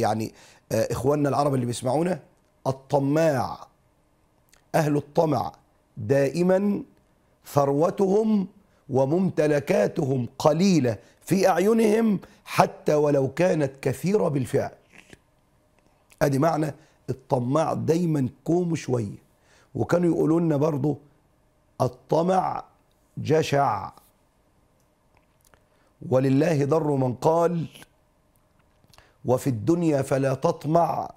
يعني آه، إخواننا العرب اللي بيسمعونا الطماع أهل الطمع دائما ثروتهم وممتلكاتهم قليلة في أعينهم حتى ولو كانت كثيرة بالفعل أدي معنى الطماع دايما كوم شوية وكانوا يقولوا لنا برضه الطمع جشع ولله ضر من قال وفي الدنيا فلا تطمع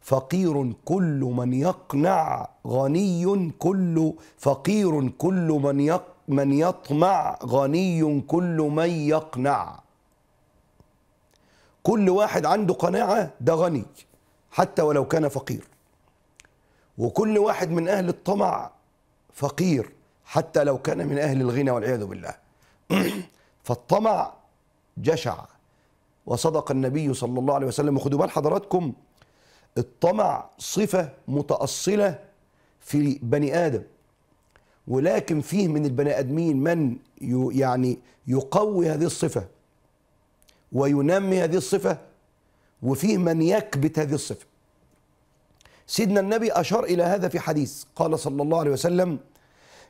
فقير كل من يقنع غني كل فقير كل من من يطمع غني كل من يقنع كل واحد عنده قناعة ده غني حتى ولو كان فقير وكل واحد من أهل الطمع فقير حتى لو كان من أهل الغنى والعياذ بالله فالطمع جشع وصدق النبي صلى الله عليه وسلم وخدوا بال حضراتكم الطمع صفة متأصلة في بني آدم ولكن فيه من البني آدمين من يعني يقوي هذه الصفة وينمي هذه الصفة وفيه من يكبت هذه الصفة سيدنا النبي أشار إلى هذا في حديث قال صلى الله عليه وسلم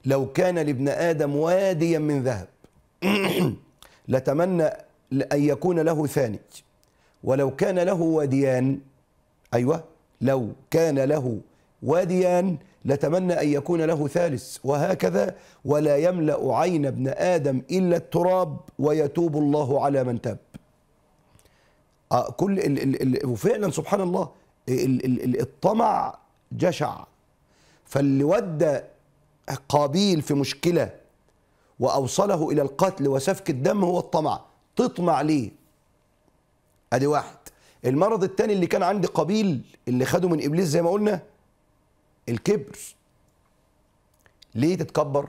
لو كان لابن آدم واديا من ذهب لتمنى لأن يكون له ثاني ولو كان له واديان أيوة لو كان له واديان لتمنى أن يكون له ثالث وهكذا ولا يملأ عين ابن آدم إلا التراب ويتوب الله على من تاب آه كل الـ الـ الـ وفعلا سبحان الله الـ الـ الـ الطمع جشع فاللي ودى قابيل في مشكلة وأوصله إلى القتل وسفك الدم هو الطمع تطمع ليه ادي واحد المرض الثاني اللي كان عند قبيل اللي خده من ابليس زي ما قلنا الكبر ليه تتكبر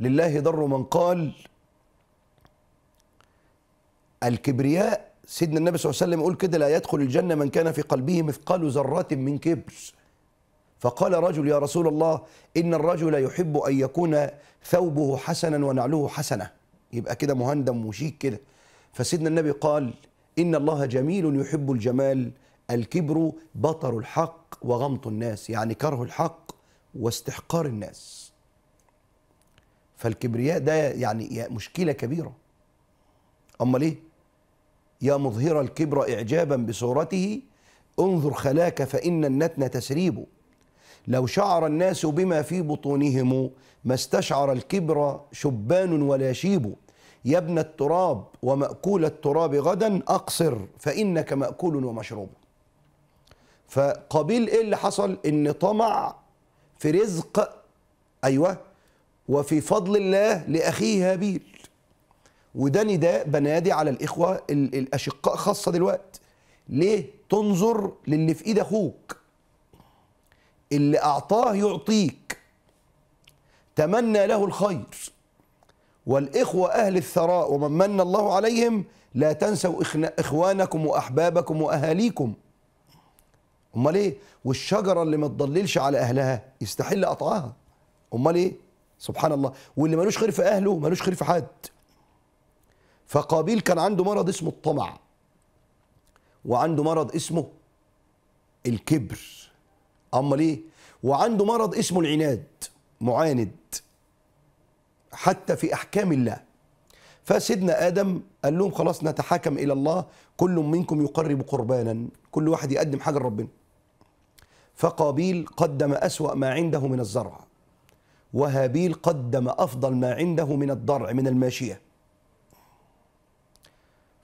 لله ضر من قال الكبرياء سيدنا النبي صلى الله عليه وسلم يقول كده لا يدخل الجنة من كان في قلبه مثقال ذرة من كبر فقال رجل يا رسول الله إن الرجل يحب أن يكون ثوبه حسنا ونعله حسنة يبقى كده مهندم وشيك كده فسيدنا النبي قال إن الله جميل يحب الجمال الكبر بطر الحق وغمط الناس يعني كره الحق واستحقار الناس فالكبرياء ده يعني مشكلة كبيرة أما ليه؟ يا مظهر الكبر إعجابا بصورته انظر خلاك فإن النتن تسريبه لو شعر الناس بما في بطونهم ما استشعر الكبر شبان ولا شيب يا ابن التراب ومأكول التراب غدا أقصر فإنك مأكول ومشروب فقابيل إيه اللي حصل إن طمع في رزق أيوه وفي فضل الله لأخيه هابيل وده نداء بنادي على الإخوة الأشقاء خاصة دلوقتي ليه تنظر للي في إيد أخوك اللي أعطاه يعطيك تمنى له الخير والإخوة أهل الثراء ومن من الله عليهم لا تنسوا إخوانكم وأحبابكم وأهاليكم أمال إيه؟ والشجرة اللي ما تضللش على أهلها يستحل قطعها أمال إيه؟ سبحان الله واللي ملوش خير في أهله ملوش خير في حد فقابيل كان عنده مرض اسمه الطمع وعنده مرض اسمه الكبر امال ايه وعنده مرض اسمه العناد معاند حتى في احكام الله فسيدنا ادم قال لهم خلاص نتحاكم الى الله كل منكم يقرب قربانا كل واحد يقدم حاجه لربنا فقابيل قدم اسوا ما عنده من الزرع وهابيل قدم افضل ما عنده من الضرع من الماشيه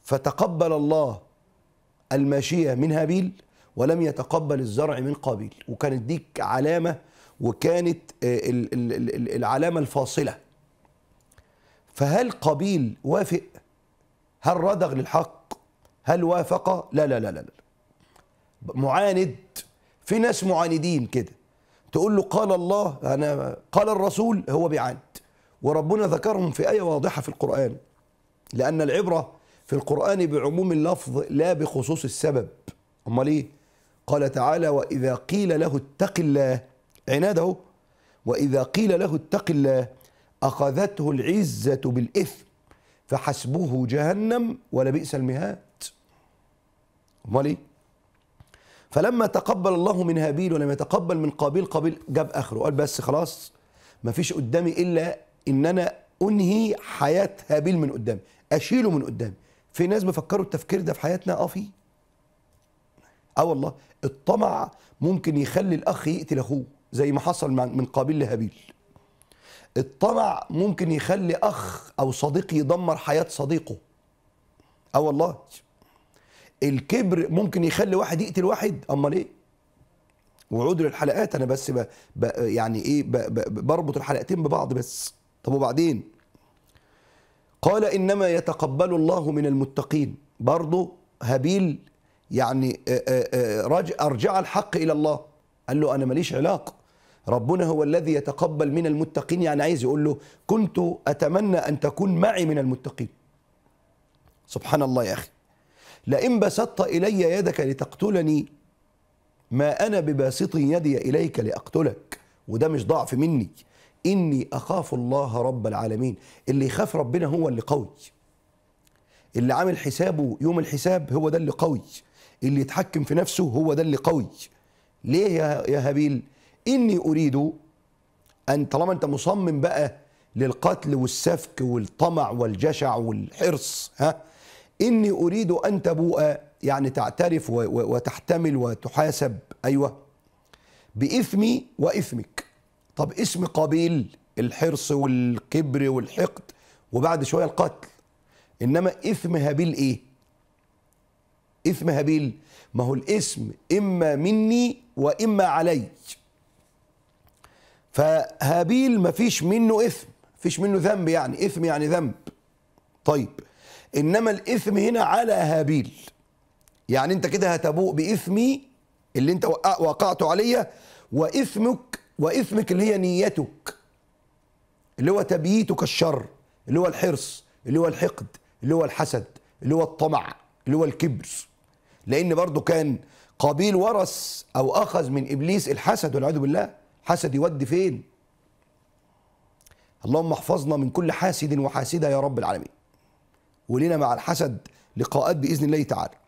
فتقبل الله الماشيه من هابيل ولم يتقبل الزرع من قابيل وكانت دي علامة وكانت آه، العلامة الفاصلة فهل قابيل وافق هل ردغ للحق هل وافق لا لا لا لا معاند في ناس معاندين كده تقول له قال الله أنا قال الرسول هو بيعاند وربنا ذكرهم في آية واضحة في القرآن لأن العبرة في القرآن بعموم اللفظ لا بخصوص السبب أمال إيه؟ قال تعالى وإذا قيل له اتق الله عناد اهو وإذا قيل له اتق الله أخذته العزة بالإثم فحسبه جهنم ولبئس المهاد امال ايه فلما تقبل الله من هابيل ولم يتقبل من قابيل قابيل جاب اخره قال بس خلاص ما فيش قدامي الا ان انا انهي حياه هابيل من قدامي اشيله من قدامي في ناس بيفكروا التفكير ده في حياتنا اه فيه اه والله الطمع ممكن يخلي الاخ يقتل اخوه زي ما حصل من قابيل لهابيل الطمع ممكن يخلي اخ او صديق يدمر حياه صديقه اه والله الكبر ممكن يخلي واحد يقتل واحد امال ايه وعود للحلقات انا بس ب... ب... يعني ايه ب... ب... بربط الحلقتين ببعض بس طب وبعدين قال انما يتقبل الله من المتقين برضه هابيل يعني آه، آه، آه، أرجع الحق إلى الله قال له أنا ماليش علاقة ربنا هو الذي يتقبل من المتقين يعني عايز يقول له كنت أتمنى أن تكون معي من المتقين سبحان الله يا أخي لئن بسطت إلي يدك لتقتلني ما أنا بباسط يدي إليك لأقتلك وده مش ضعف مني إني أخاف الله رب العالمين اللي يخاف ربنا هو اللي قوي اللي عامل حسابه يوم الحساب هو ده اللي قوي اللي يتحكم في نفسه هو ده اللي قوي ليه يا هابيل إني أريد أن طالما أنت مصمم بقى للقتل والسفك والطمع والجشع والحرص ها إني أريد أن تبوء يعني تعترف وتحتمل وتحاسب أيوه بإثمي وإثمك طب اسم قابيل الحرص والكبر والحقد وبعد شوية القتل إنما إثم هابيل إيه إثم هابيل ما هو الاسم إما مني وإما علي فهابيل ما فيش منه إثم فيش منه ذنب يعني إثم يعني ذنب طيب إنما الإثم هنا على هابيل يعني أنت كده هتبوء بإثمي اللي أنت وقعته عليا وإثمك وإثمك اللي هي نيتك اللي هو تبييتك الشر اللي هو الحرص اللي هو الحقد اللي هو الحسد اللي هو الطمع اللي هو الكبر لان برضه كان قابيل ورث او اخذ من ابليس الحسد والعياذ بالله حسد يودي فين اللهم احفظنا من كل حاسد وحاسده يا رب العالمين ولنا مع الحسد لقاءات باذن الله تعالى